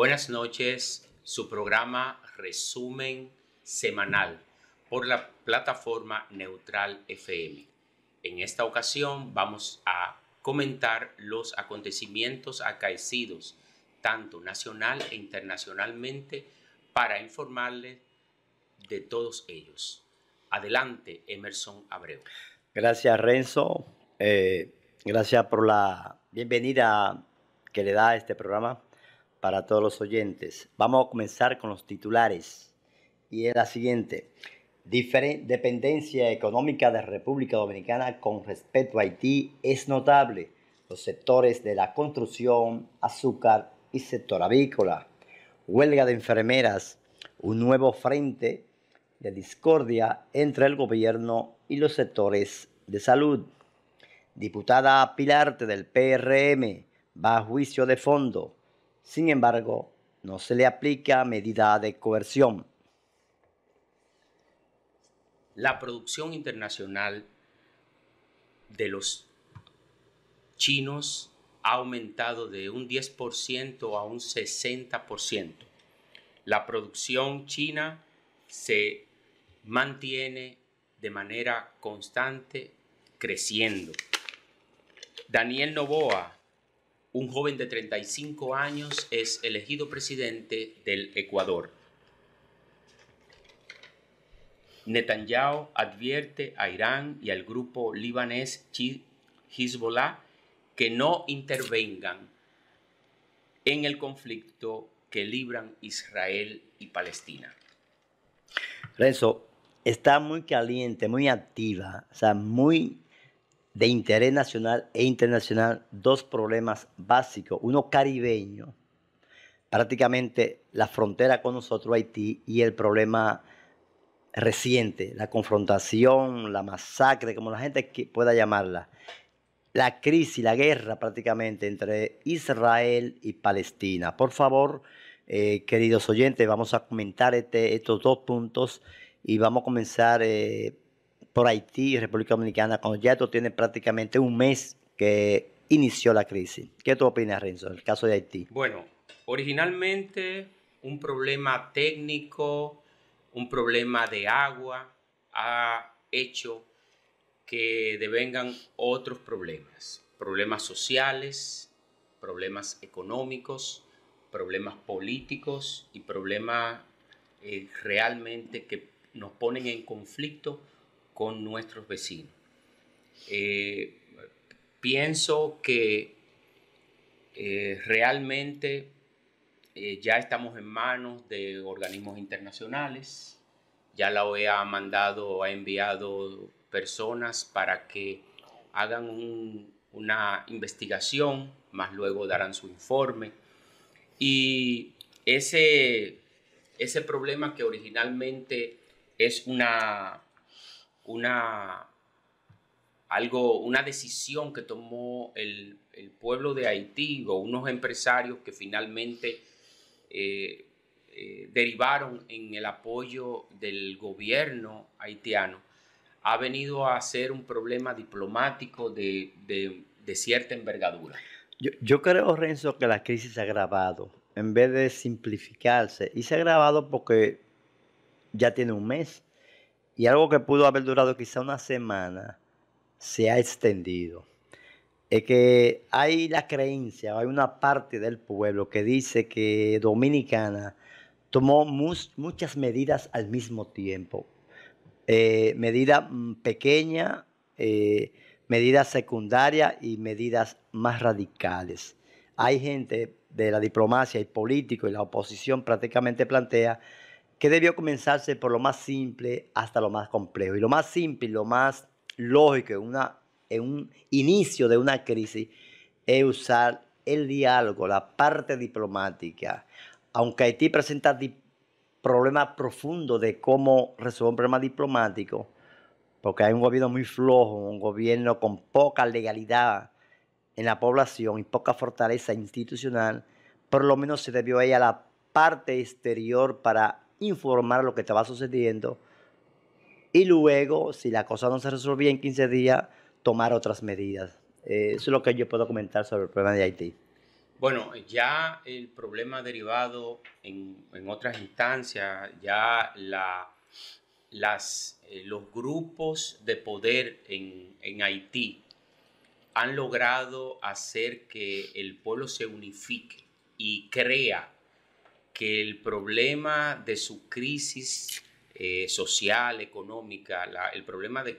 Buenas noches, su programa Resumen Semanal por la plataforma Neutral FM. En esta ocasión vamos a comentar los acontecimientos acaecidos tanto nacional e internacionalmente para informarles de todos ellos. Adelante, Emerson Abreu. Gracias, Renzo. Eh, gracias por la bienvenida que le da este programa para todos los oyentes. Vamos a comenzar con los titulares. Y es la siguiente. dependencia económica de República Dominicana con respecto a Haití es notable. Los sectores de la construcción, azúcar y sector avícola. Huelga de enfermeras. Un nuevo frente de discordia entre el gobierno y los sectores de salud. Diputada Pilarte del PRM va a juicio de fondo sin embargo, no se le aplica medida de coerción. La producción internacional de los chinos ha aumentado de un 10% a un 60%. La producción china se mantiene de manera constante creciendo. Daniel Novoa, un joven de 35 años es elegido presidente del Ecuador. Netanyahu advierte a Irán y al grupo libanés Hezbollah que no intervengan en el conflicto que libran Israel y Palestina. Renzo, está muy caliente, muy activa, o sea, muy de interés nacional e internacional dos problemas básicos. Uno caribeño, prácticamente la frontera con nosotros Haití y el problema reciente, la confrontación, la masacre, como la gente pueda llamarla, la crisis, la guerra prácticamente entre Israel y Palestina. Por favor, eh, queridos oyentes, vamos a comentar este, estos dos puntos y vamos a comenzar eh, por Haití y República Dominicana, cuando ya esto tiene prácticamente un mes que inició la crisis. ¿Qué tú opinas, Renzo, el caso de Haití? Bueno, originalmente un problema técnico, un problema de agua, ha hecho que devengan otros problemas, problemas sociales, problemas económicos, problemas políticos y problemas eh, realmente que nos ponen en conflicto con nuestros vecinos. Eh, pienso que eh, realmente eh, ya estamos en manos de organismos internacionales, ya la OEA ha mandado, ha enviado personas para que hagan una investigación, más luego darán su informe. Y ese, ese problema que originalmente es una una, algo, una decisión que tomó el, pueblo de Haití o unos empresarios que finalmente eh, eh, derivaron en el apoyo del gobierno haitiano, ha venido a ser un problema diplomático de, cierta envergadura. Yo, yo creo, Renzo, que la crisis ha agravado en vez de simplificarse. Y se ha agravado porque ya tiene un mes y algo que pudo haber durado quizá una semana se ha extendido. Es que hay la creencia, hay una parte del pueblo que dice que Dominicana tomó muchas medidas al mismo tiempo. Eh, medidas mm, pequeñas, eh, medidas secundarias y medidas más radicales. Hay gente de la diplomacia y político y la oposición prácticamente plantea que debió comenzarse por lo más simple hasta lo más complejo. Y lo más simple y lo más lógico en, en un inicio de una crisis es usar el diálogo, la parte diplomática. Aunque Haití presenta problemas profundos de cómo resolver un problema diplomático, porque hay un gobierno muy flojo, un gobierno con poca legalidad en la población y poca fortaleza institucional, por lo menos se debió ahí a la parte exterior para informar lo que te va sucediendo y luego, si la cosa no se resolvía en 15 días, tomar otras medidas. Eh, eso es lo que yo puedo comentar sobre el problema de Haití. Bueno, ya el problema derivado en, otras instancias, ya las, eh, los grupos de poder en, en Haití han logrado hacer que el pueblo se unifique y crea que el problema de su crisis eh, social, económica, el problema de,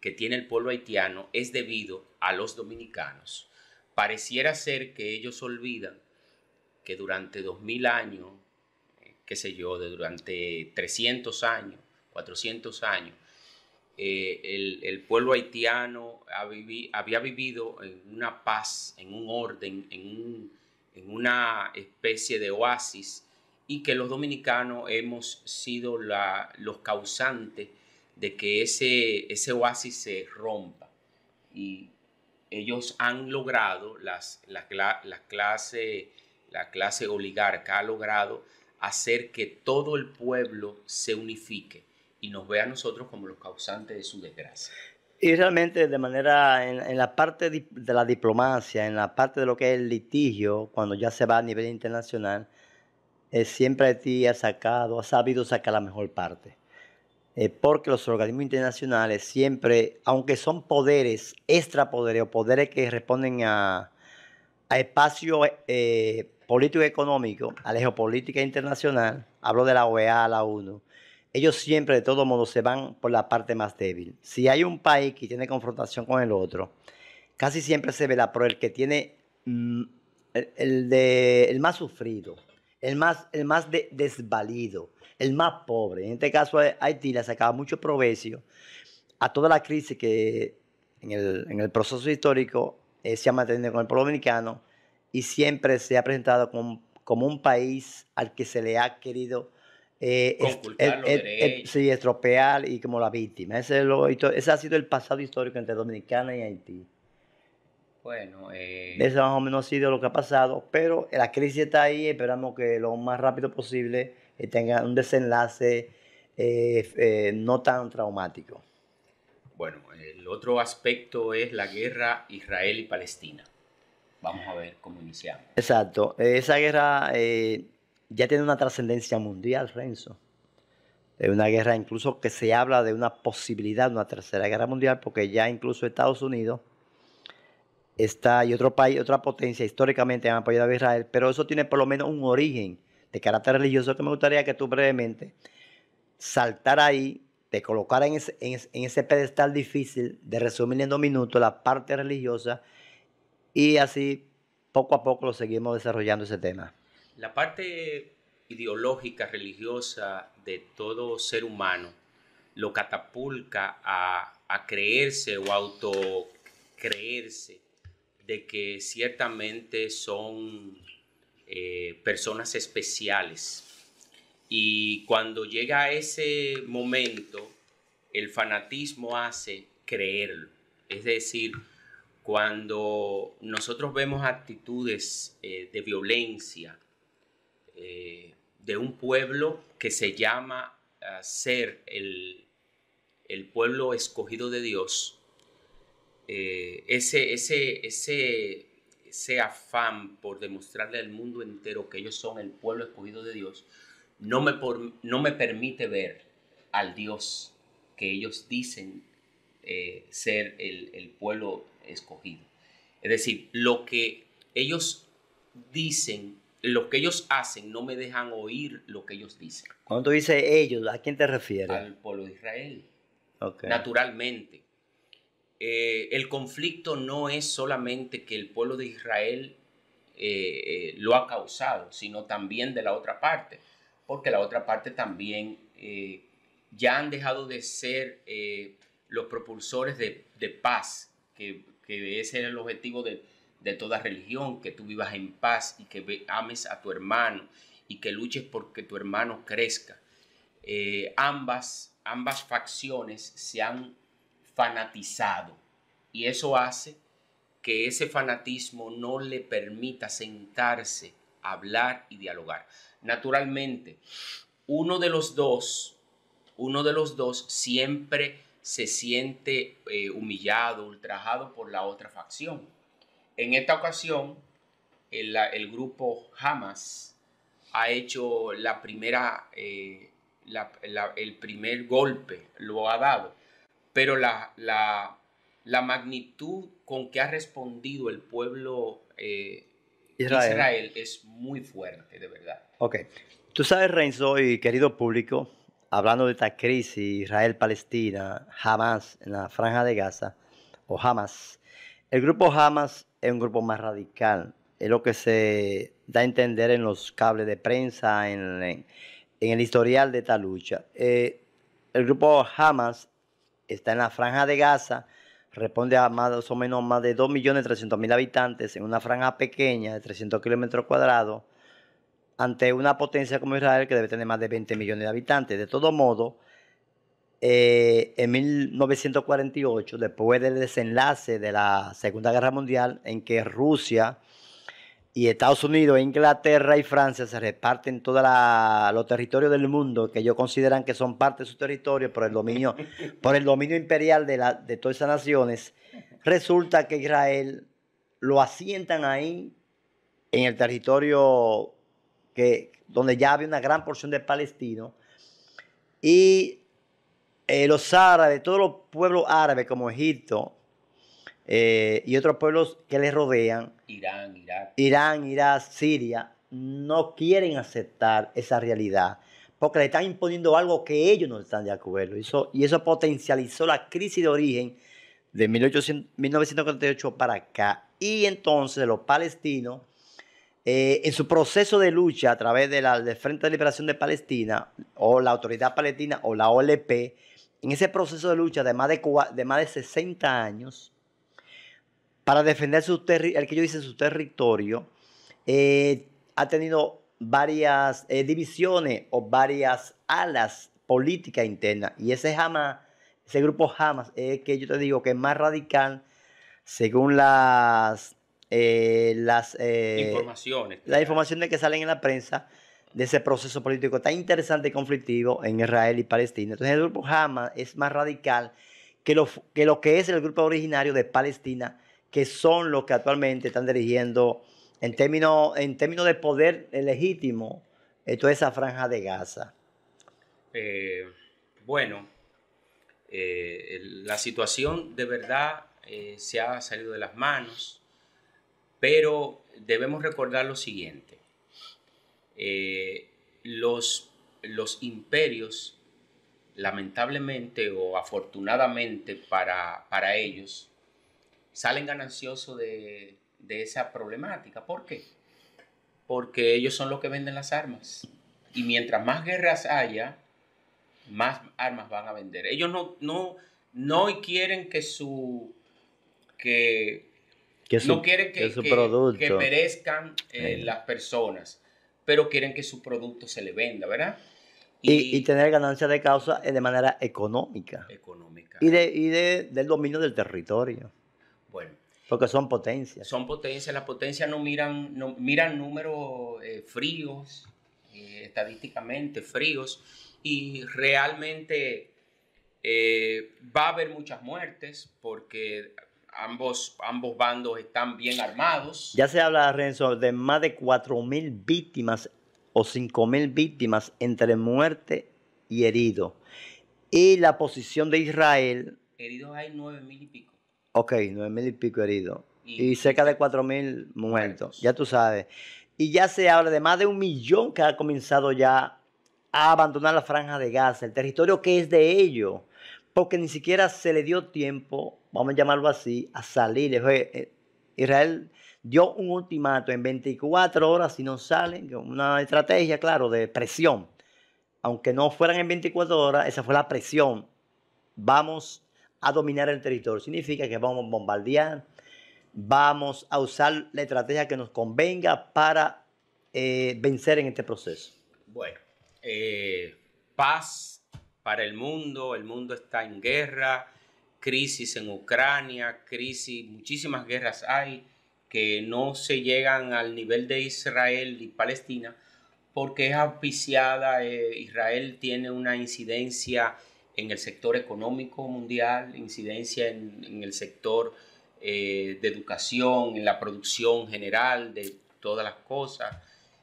que tiene el pueblo haitiano es debido a los dominicanos. Pareciera ser que ellos olvidan que durante 2000 años, qué sé yo, de durante 300 años, 400 años, eh, el, pueblo haitiano había vivido en una paz, en un orden, en un en una especie de oasis y que los dominicanos hemos sido la, los causantes de que ese, ese oasis se rompa. Y ellos han logrado, las, la clase oligarca ha logrado hacer que todo el pueblo se unifique y nos vea a nosotros como los causantes de su desgracia. Y realmente de manera, en, la parte de la diplomacia, en la parte de lo que es el litigio, cuando ya se va a nivel internacional, eh, siempre ti ha sacado, ha sabido sacar la mejor parte. Eh, porque los organismos internacionales siempre, aunque son poderes, extrapoderes o poderes que responden a, espacio eh, político económico, a la geopolítica internacional, hablo de la OEA, la ONU, ellos siempre de todo modo se van por la parte más débil. Si hay un país que tiene confrontación con el otro, casi siempre se la por el que tiene mm, el, más sufrido, el más, el más desvalido, el más pobre. En este caso Haití le sacaba mucho provecho a toda la crisis que en el, proceso histórico eh, se ha mantenido con el pueblo dominicano y siempre se ha presentado como un país al que se le ha querido eh, est el, eh, eh, eh, sí, estropear y como la víctima. Ese, es ha sido el pasado histórico entre Dominicana y Haití. Bueno, eh... Eso más o menos ha sido lo que ha pasado, pero la crisis está ahí, esperamos que lo más rápido posible tenga un desenlace no tan traumático. Bueno, el otro aspecto es la guerra Israel y Palestina. Vamos a ver cómo iniciamos. Exacto, esa guerra ya tiene una trascendencia mundial, Renzo. De una guerra incluso que se habla de una posibilidad de una tercera guerra mundial, porque ya incluso Estados Unidos está, y otro país, otra potencia históricamente han apoyado a Israel, pero eso tiene por lo menos un origen de carácter religioso que me gustaría que tú brevemente saltara ahí, te colocara en ese, pedestal difícil de resumir en dos minutos la parte religiosa y así poco a poco lo seguimos desarrollando ese tema. La parte ideológica, religiosa de todo ser humano lo catapulca a, creerse o autocreerse de que ciertamente son eh, personas especiales. Y cuando llega ese momento, el fanatismo hace creerlo. Es decir, cuando nosotros vemos actitudes eh, de violencia, eh, de un pueblo que se llama ah, ser el, pueblo escogido de Dios, eh, ese, ese, ese, afán por demostrarle al mundo entero que ellos son el pueblo escogido de Dios, no me, no me permite ver al Dios que ellos dicen eh, ser el, el pueblo escogido. Es decir, lo que ellos dicen lo que ellos hacen no me dejan oír lo que ellos dicen. Cuando dice ellos, ¿a quién te refieres? Al pueblo de Israel. Okay. Naturalmente. Eh, el conflicto no es solamente que el pueblo de Israel eh, eh, lo ha causado, sino también de la otra parte, porque la otra parte también ya han dejado de ser los propulsores de, paz, que, que ese era el objetivo de, de toda religión, que tú vivas en paz y que ames a tu hermano y que luches porque tu hermano crezca. Eh, ambas, ambas facciones se han fanatizado y eso hace que ese fanatismo no le permita sentarse, hablar y dialogar. Naturalmente, uno de los dos, uno de los dos siempre se siente eh, humillado, ultrajado por la otra facción en esta ocasión, el, grupo Hamas ha hecho la primera, eh, el primer golpe, lo ha dado, pero la, la magnitud con que ha respondido el pueblo eh, Israel. es muy fuerte, de verdad. Ok. Tú sabes, Renzo, y querido público, hablando de esta crisis Israel-Palestina, Hamas en la franja de Gaza, o Hamas, el grupo Hamas es un grupo más radical. Es lo que se da a entender en los cables de prensa, en, el historial de esta lucha. Eh, el grupo Hamas está en la franja de Gaza, responde a más o menos más de 2.300.000 habitantes en una franja pequeña de 300 kilómetros cuadrados ante una potencia como Israel que debe tener más de 20 millones de habitantes. De todo modo, eh, en 1948, después del desenlace de la Segunda Guerra Mundial, en que Rusia y Estados Unidos, Inglaterra y Francia se reparten todos los territorios del mundo que ellos consideran que son parte de su territorio por el dominio, por el dominio imperial de, todas esas naciones, resulta que Israel lo asientan ahí en el territorio que, donde ya había una gran porción de palestinos y eh, los árabes, todos los pueblos árabes como Egipto eh, y otros pueblos que les rodean, Irán, Irak, Irán, Siria, no quieren aceptar esa realidad porque le están imponiendo algo que ellos no están de acuerdo. Y eso, y eso potencializó la crisis de origen de 1948 para acá. Y entonces los palestinos, eh, en su proceso de lucha a través de la del Frente de Liberación de Palestina, o la Autoridad Palestina, o la OLP, en ese proceso de lucha de más de, más de 60 años para defender su el que yo hice su territorio, eh, ha tenido varias eh, divisiones o varias alas políticas internas. Y ese Hamas, ese grupo Hamas, es que yo te digo que es más radical según las, eh, las Las informaciones que salen en la prensa de ese proceso político tan interesante y conflictivo en Israel y Palestina. Entonces el grupo Hamas es más radical que lo que, es el grupo originario de Palestina, que son los que actualmente están dirigiendo en términos en términos de poder legítimo eh, toda esa franja de Gaza. Eh, bueno, eh, la situación de verdad se ha salido de las manos, pero debemos recordar lo siguiente eh, los, los imperios, lamentablemente o afortunadamente para, para ellos, salen gananciosos de, esa problemática. ¿Por qué? Porque ellos son los que venden las armas. Y mientras más guerras haya, más armas van a vender. Ellos no, no, no quieren que su que, que su, no que, perezcan eh, las personas pero quieren que su producto se le venda, ¿verdad? Y, tener ganancia de causa eh, de manera económica. Económica. Y, de, del dominio del territorio. Bueno. Porque son potencias. Son potencias. Las potencias no miran, no, miran números eh, fríos, eh, estadísticamente fríos. Y realmente va a haber muchas muertes porque ambos, ambos bandos están bien armados. Ya se habla, Renzo, de más de 4.000 víctimas o 5.000 víctimas entre muerte y herido. Y la posición de Israel... Heridos hay 9.000 y pico. Ok, 9.000 y pico heridos. Y, cerca de 4.000 muertos, muertos, ya tú sabes. Y ya se habla de más de un millón que ha comenzado ya a abandonar la franja de Gaza, el territorio que es de ellos, porque ni siquiera se le dio tiempo vamos a llamarlo así, a salir. Eh, eh, Israel dio un ultimato en 24 horas si no salen, una estrategia, claro, de presión. Aunque no fueran en 24 horas, esa fue la presión. Vamos a dominar el territorio. Significa que vamos a bombardear, vamos a usar la estrategia que nos convenga para eh, vencer en este proceso. Bueno, paz para el mundo, el mundo está en guerra crisis en Ucrania, crisis, muchísimas guerras hay que no se llegan al nivel de Israel y Palestina porque es auspiciada, eh, Israel tiene una incidencia en el sector económico mundial, incidencia en, el sector eh, de educación, en la producción general de todas las cosas.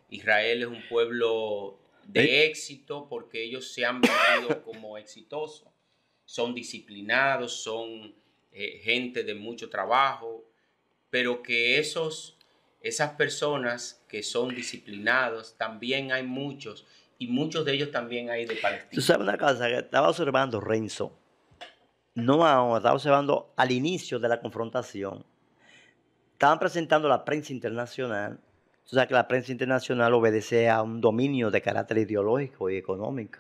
Israel es un pueblo de éxito porque ellos se han vendido como exitosos son disciplinados, son eh, gente de mucho trabajo, pero que esos, esas personas que son disciplinados, también hay muchos, y muchos de ellos también hay de Palestina. Tú sabes una cosa que estaba observando Renzo, no ahora, estaba observando al inicio de la confrontación, estaban presentando la prensa internacional, o sea que la prensa internacional obedece a un dominio de carácter ideológico y económico.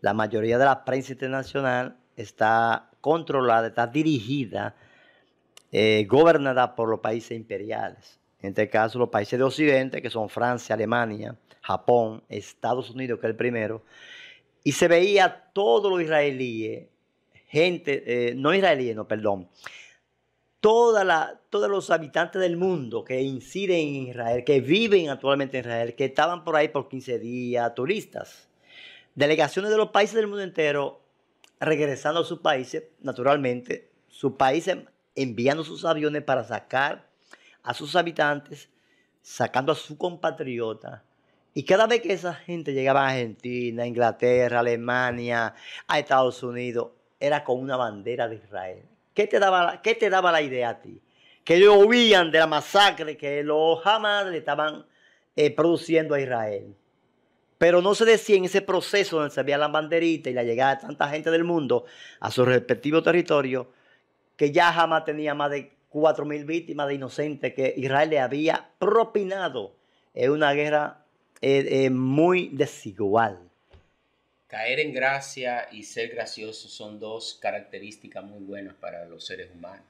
La mayoría de la prensa internacional está controlada, está dirigida, eh, gobernada por los países imperiales. En este caso, los países de Occidente, que son Francia, Alemania, Japón, Estados Unidos, que es el primero. Y se veía a todos los israelíes, gente, eh, no israelíes, no, perdón, todos los habitantes del mundo que inciden en Israel, que viven actualmente en Israel, que estaban por ahí por 15 días, turistas, delegaciones de los países del mundo entero regresando a sus países, naturalmente, sus países em, enviando sus aviones para sacar a sus habitantes, sacando a su compatriota. Y cada vez que esa gente llegaba a Argentina, Inglaterra, Alemania, a Estados Unidos, era con una bandera de Israel. ¿Qué te daba, te daba la idea a ti? Que ellos huían de la masacre que los jamás le estaban eh, produciendo a Israel. Pero no se decía en ese proceso donde se veía la banderita y la llegada de tanta gente del mundo a su respectivo territorio, que ya jamás tenía más de 4.000 víctimas de inocentes que Israel le había propinado. Es una guerra eh, eh, muy desigual. Caer en gracia y ser gracioso son dos características muy buenas para los seres humanos.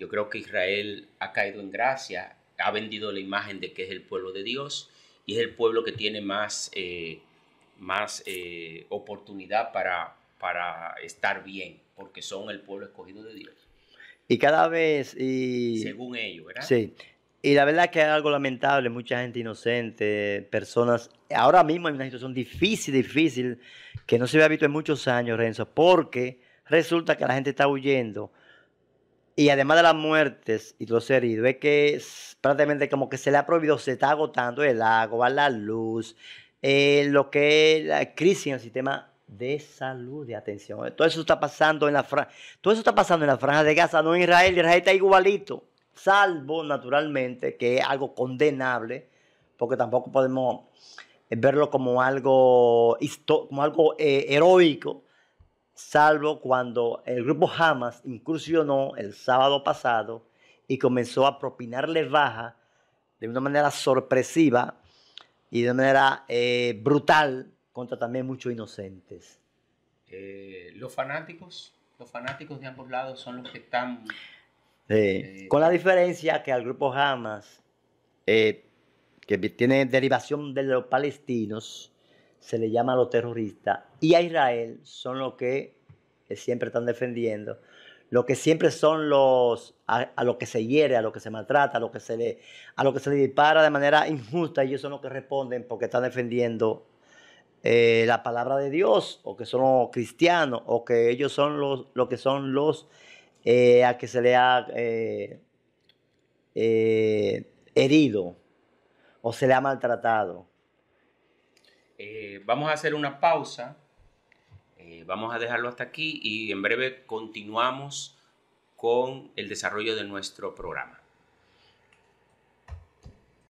Yo creo que Israel ha caído en gracia, ha vendido la imagen de que es el pueblo de Dios y es el pueblo que tiene más, eh, más eh, oportunidad para, para estar bien, porque son el pueblo escogido de Dios. Y cada vez... Y... Según ellos, ¿verdad? Sí. Y la verdad que hay algo lamentable, mucha gente inocente, personas... Ahora mismo hay una situación difícil, difícil, que no se había visto en muchos años, Renzo, porque resulta que la gente está huyendo y además de las muertes y los heridos, es que prácticamente como que se le ha prohibido, se está agotando el agua, la luz, eh, lo que es la crisis en el sistema de salud, de atención. Todo eso está pasando en la franja, todo eso está pasando en la franja de Gaza, no en Israel. Israel está igualito, salvo naturalmente que es algo condenable, porque tampoco podemos eh, verlo como algo, como algo eh, heroico, salvo cuando el grupo Hamas incursionó el sábado pasado y comenzó a propinarle baja de una manera sorpresiva y de manera eh, brutal contra también muchos inocentes. Eh, los fanáticos, los fanáticos de ambos lados son los que están... Eh, con la diferencia que al grupo Hamas, que tiene derivación de los palestinos, se le llama a los terroristas y a Israel son los que, siempre están defendiendo, Los que siempre son los a, los que se hiere, a los que se maltrata, a los que se le a lo que se le dispara de manera injusta, ellos son los que responden porque están defendiendo eh, la palabra de Dios, o que son los cristianos, o que ellos son los, lo que son los eh, a que se le ha eh, herido o se le ha maltratado. Eh, vamos a hacer una pausa, eh, vamos a dejarlo hasta aquí y en breve continuamos con el desarrollo de nuestro programa.